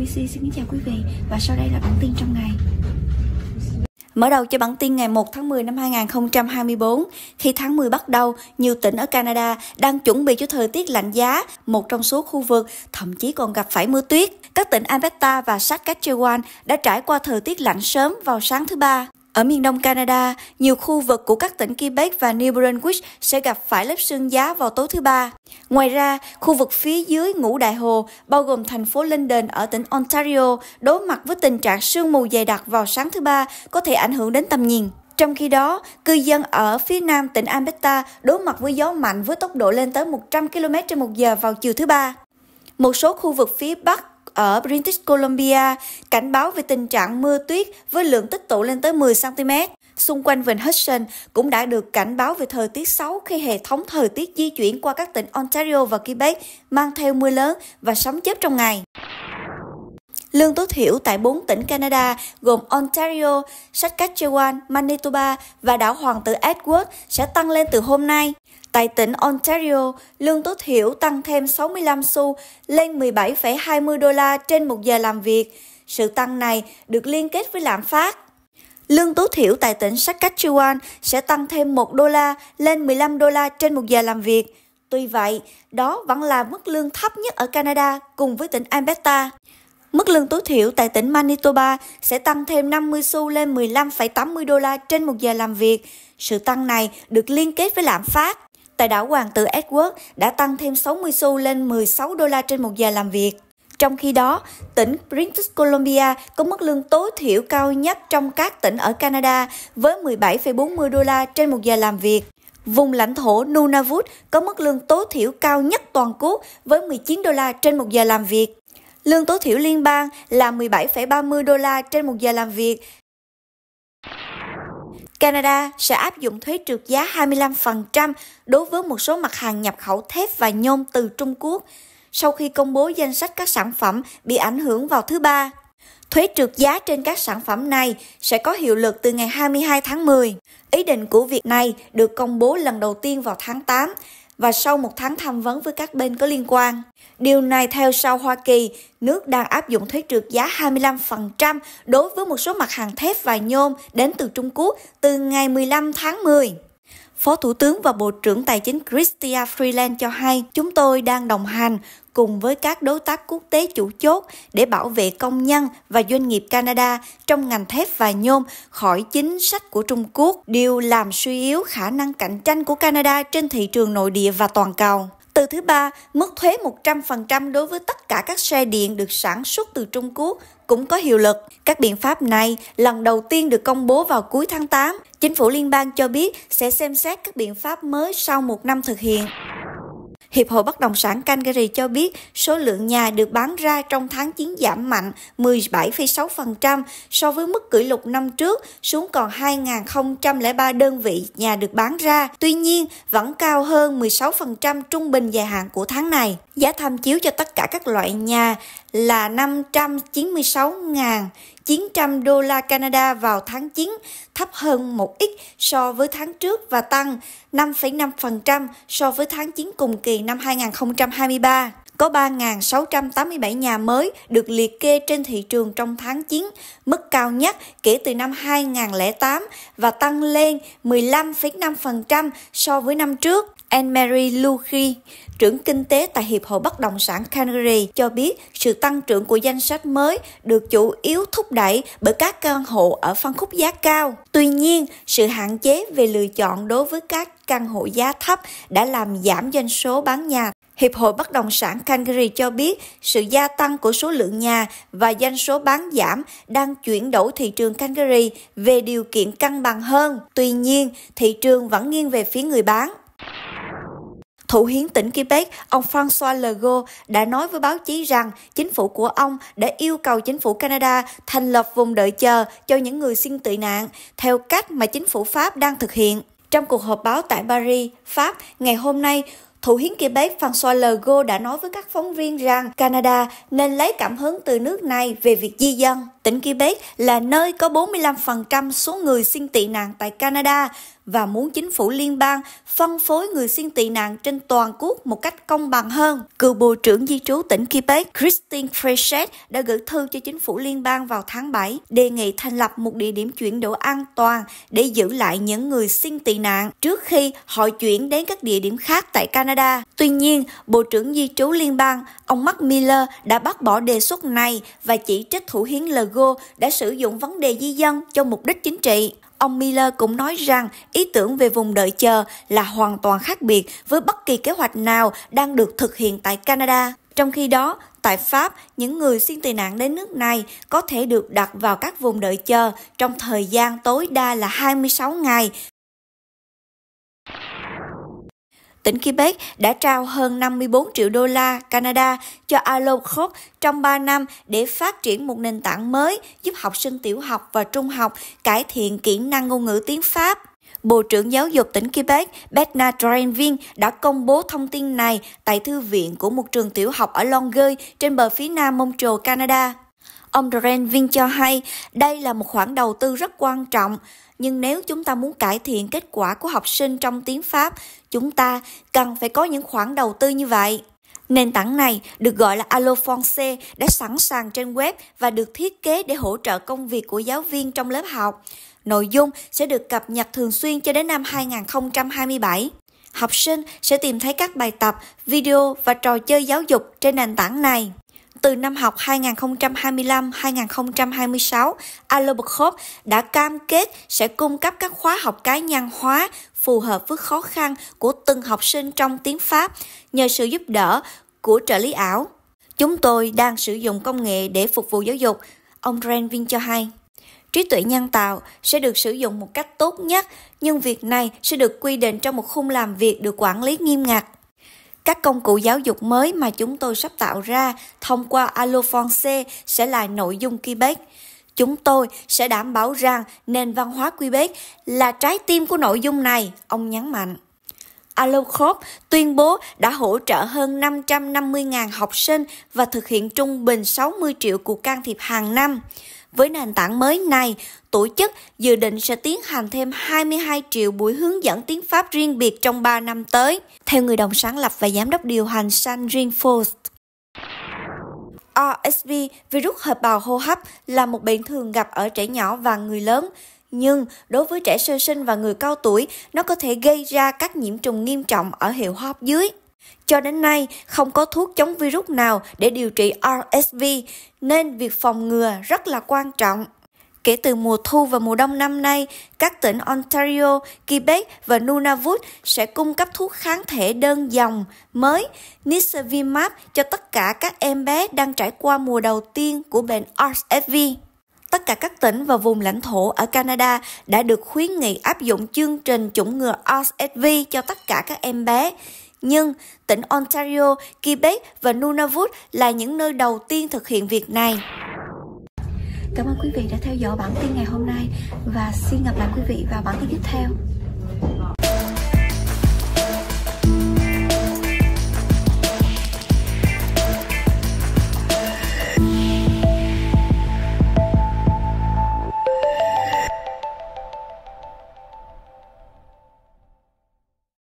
QC xin kính chào quý vị và sau đây là bản tin trong ngày. Mở đầu cho bản tin ngày 1 tháng 10 năm 2024, khi tháng 10 bắt đầu, nhiều tỉnh ở Canada đang chuẩn bị cho thời tiết lạnh giá, một trong số khu vực thậm chí còn gặp phải mưa tuyết. Các tỉnh Alberta và Saskatchewan đã trải qua thời tiết lạnh sớm vào sáng thứ Ba. Ở miền đông Canada, nhiều khu vực của các tỉnh Quebec và New Brunswick sẽ gặp phải lớp sương giá vào tối thứ Ba. Ngoài ra, khu vực phía dưới ngũ đại hồ, bao gồm thành phố London ở tỉnh Ontario, đối mặt với tình trạng sương mù dày đặc vào sáng thứ Ba có thể ảnh hưởng đến tầm nhìn. Trong khi đó, cư dân ở phía nam tỉnh Alberta đối mặt với gió mạnh với tốc độ lên tới 100 km/h vào chiều thứ Ba. Một số khu vực phía Bắc ở British Columbia cảnh báo về tình trạng mưa tuyết với lượng tích tụ lên tới 10cm. Xung quanh vịnh Hudson cũng đã được cảnh báo về thời tiết xấu khi hệ thống thời tiết di chuyển qua các tỉnh Ontario và Quebec mang theo mưa lớn và sóng chớp trong ngày. Lương tối thiểu tại 4 tỉnh Canada gồm Ontario, Saskatchewan, Manitoba và đảo Hoàng tử Edward sẽ tăng lên từ hôm nay. Tại tỉnh Ontario, lương tối thiểu tăng thêm 65 xu lên 17,20 đô la trên một giờ làm việc. Sự tăng này được liên kết với lạm phát. Lương tối thiểu tại tỉnh Saskatchewan sẽ tăng thêm 1 đô la lên 15 đô la trên một giờ làm việc. Tuy vậy, đó vẫn là mức lương thấp nhất ở Canada cùng với tỉnh Alberta. Mức lương tối thiểu tại tỉnh Manitoba sẽ tăng thêm 50 xu lên 15,80 đô la trên một giờ làm việc. Sự tăng này được liên kết với lạm phát tại đảo Hoàng tử Edward đã tăng thêm 60 xu lên 16 đô la trên một giờ làm việc. Trong khi đó, tỉnh British Columbia có mức lương tối thiểu cao nhất trong các tỉnh ở Canada với 17,40 đô la trên một giờ làm việc. Vùng lãnh thổ Nunavut có mức lương tối thiểu cao nhất toàn quốc với 19 đô la trên một giờ làm việc. Lương tối thiểu liên bang là 17,30 đô la trên một giờ làm việc, Canada sẽ áp dụng thuế trượt giá 25% đối với một số mặt hàng nhập khẩu thép và nhôm từ Trung Quốc sau khi công bố danh sách các sản phẩm bị ảnh hưởng vào thứ ba. Thuế trượt giá trên các sản phẩm này sẽ có hiệu lực từ ngày 22 tháng 10. Ý định của việc này được công bố lần đầu tiên vào tháng 8 và sau một tháng tham vấn với các bên có liên quan. Điều này theo sau Hoa Kỳ, nước đang áp dụng thuế trượt giá 25% đối với một số mặt hàng thép và nhôm đến từ Trung Quốc từ ngày 15 tháng 10. Phó Thủ tướng và Bộ trưởng Tài chính Chrystia Freeland cho hay, chúng tôi đang đồng hành cùng với các đối tác quốc tế chủ chốt để bảo vệ công nhân và doanh nghiệp Canada trong ngành thép và nhôm khỏi chính sách của Trung Quốc, điều làm suy yếu khả năng cạnh tranh của Canada trên thị trường nội địa và toàn cầu thứ ba, mức thuế 100% đối với tất cả các xe điện được sản xuất từ Trung Quốc cũng có hiệu lực. Các biện pháp này lần đầu tiên được công bố vào cuối tháng 8. Chính phủ liên bang cho biết sẽ xem xét các biện pháp mới sau một năm thực hiện. Hiệp hội Bất động sản Calgary cho biết số lượng nhà được bán ra trong tháng 9 giảm mạnh 17,6% so với mức kỷ lục năm trước xuống còn 2.003 đơn vị nhà được bán ra. Tuy nhiên, vẫn cao hơn 16% trung bình dài hạn của tháng này. Giá tham chiếu cho tất cả các loại nhà là 596.900 đô la Canada vào tháng 9, thấp hơn một ít so với tháng trước và tăng 5,5% so với tháng 9 cùng kỳ năm 2023 có 3.687 nhà mới được liệt kê trên thị trường trong tháng 9, mức cao nhất kể từ năm 2008 và tăng lên 15,5% so với năm trước. Anne-Marie Lucchi, trưởng kinh tế tại Hiệp hội Bất động sản Canary, cho biết sự tăng trưởng của danh sách mới được chủ yếu thúc đẩy bởi các căn hộ ở phân khúc giá cao. Tuy nhiên, sự hạn chế về lựa chọn đối với các căn hộ giá thấp đã làm giảm doanh số bán nhà Hiệp hội Bất động sản Canary cho biết sự gia tăng của số lượng nhà và doanh số bán giảm đang chuyển đổi thị trường Canary về điều kiện cân bằng hơn. Tuy nhiên, thị trường vẫn nghiêng về phía người bán. Thủ hiến tỉnh Quebec, ông François Legault đã nói với báo chí rằng chính phủ của ông đã yêu cầu chính phủ Canada thành lập vùng đợi chờ cho những người xin tị nạn theo cách mà chính phủ Pháp đang thực hiện. Trong cuộc họp báo tại Paris, Pháp, ngày hôm nay, Thủ hiến Quebec François Legault đã nói với các phóng viên rằng Canada nên lấy cảm hứng từ nước này về việc di dân tỉnh Quebec là nơi có 45% số người xin tị nạn tại Canada và muốn chính phủ liên bang phân phối người xin tị nạn trên toàn quốc một cách công bằng hơn. Cựu Bộ trưởng Di trú tỉnh Quebec Christine Freshet đã gửi thư cho chính phủ liên bang vào tháng 7 đề nghị thành lập một địa điểm chuyển đổi an toàn để giữ lại những người xin tị nạn trước khi họ chuyển đến các địa điểm khác tại Canada. Tuy nhiên, Bộ trưởng Di trú liên bang, ông Mark Miller đã bác bỏ đề xuất này và chỉ trích thủ hiến lần. Go đã sử dụng vấn đề di dân cho mục đích chính trị. Ông Miller cũng nói rằng ý tưởng về vùng đợi chờ là hoàn toàn khác biệt với bất kỳ kế hoạch nào đang được thực hiện tại Canada. Trong khi đó, tại Pháp, những người xin tị nạn đến nước này có thể được đặt vào các vùng đợi chờ trong thời gian tối đa là 26 ngày Tỉnh Quebec đã trao hơn 54 triệu đô la Canada cho Alon trong 3 năm để phát triển một nền tảng mới giúp học sinh tiểu học và trung học cải thiện kỹ năng ngôn ngữ tiếng Pháp. Bộ trưởng Giáo dục tỉnh Quebec Bernard Drainville đã công bố thông tin này tại thư viện của một trường tiểu học ở Longueuil trên bờ phía nam Montreal, Canada. Ông Drenvin cho hay đây là một khoản đầu tư rất quan trọng, nhưng nếu chúng ta muốn cải thiện kết quả của học sinh trong tiếng Pháp, chúng ta cần phải có những khoản đầu tư như vậy. Nền tảng này được gọi là Alofonse đã sẵn sàng trên web và được thiết kế để hỗ trợ công việc của giáo viên trong lớp học. Nội dung sẽ được cập nhật thường xuyên cho đến năm 2027. Học sinh sẽ tìm thấy các bài tập, video và trò chơi giáo dục trên nền tảng này. Từ năm học 2025-2026, Aloberthof đã cam kết sẽ cung cấp các khóa học cá nhân hóa phù hợp với khó khăn của từng học sinh trong tiếng Pháp nhờ sự giúp đỡ của trợ lý ảo. Chúng tôi đang sử dụng công nghệ để phục vụ giáo dục, ông Renvin cho hay. Trí tuệ nhân tạo sẽ được sử dụng một cách tốt nhất, nhưng việc này sẽ được quy định trong một khung làm việc được quản lý nghiêm ngặt. Các công cụ giáo dục mới mà chúng tôi sắp tạo ra thông qua Alofonse sẽ là nội dung Quebec. Chúng tôi sẽ đảm bảo rằng nền văn hóa Quebec là trái tim của nội dung này, ông nhấn mạnh. Alocop tuyên bố đã hỗ trợ hơn 550.000 học sinh và thực hiện trung bình 60 triệu cuộc can thiệp hàng năm. Với nền tảng mới này, tổ chức dự định sẽ tiến hành thêm 22 triệu buổi hướng dẫn tiếng Pháp riêng biệt trong 3 năm tới, theo người đồng sáng lập và giám đốc điều hành Sandrine Faust. RSV, virus hợp bào hô hấp, là một bệnh thường gặp ở trẻ nhỏ và người lớn. Nhưng đối với trẻ sơ sinh và người cao tuổi, nó có thể gây ra các nhiễm trùng nghiêm trọng ở hệ hô hấp dưới. Cho đến nay, không có thuốc chống virus nào để điều trị RSV, nên việc phòng ngừa rất là quan trọng. Kể từ mùa thu và mùa đông năm nay, các tỉnh Ontario, Quebec và Nunavut sẽ cung cấp thuốc kháng thể đơn dòng mới Nirsevimab cho tất cả các em bé đang trải qua mùa đầu tiên của bệnh RSV. Tất cả các tỉnh và vùng lãnh thổ ở Canada đã được khuyến nghị áp dụng chương trình chủng ngừa RSV cho tất cả các em bé. Nhưng tỉnh Ontario, Quebec và Nunavut là những nơi đầu tiên thực hiện việc này. Cảm ơn quý vị đã theo dõi bản tin ngày hôm nay và xin gặp lại quý vị vào bản tin tiếp theo.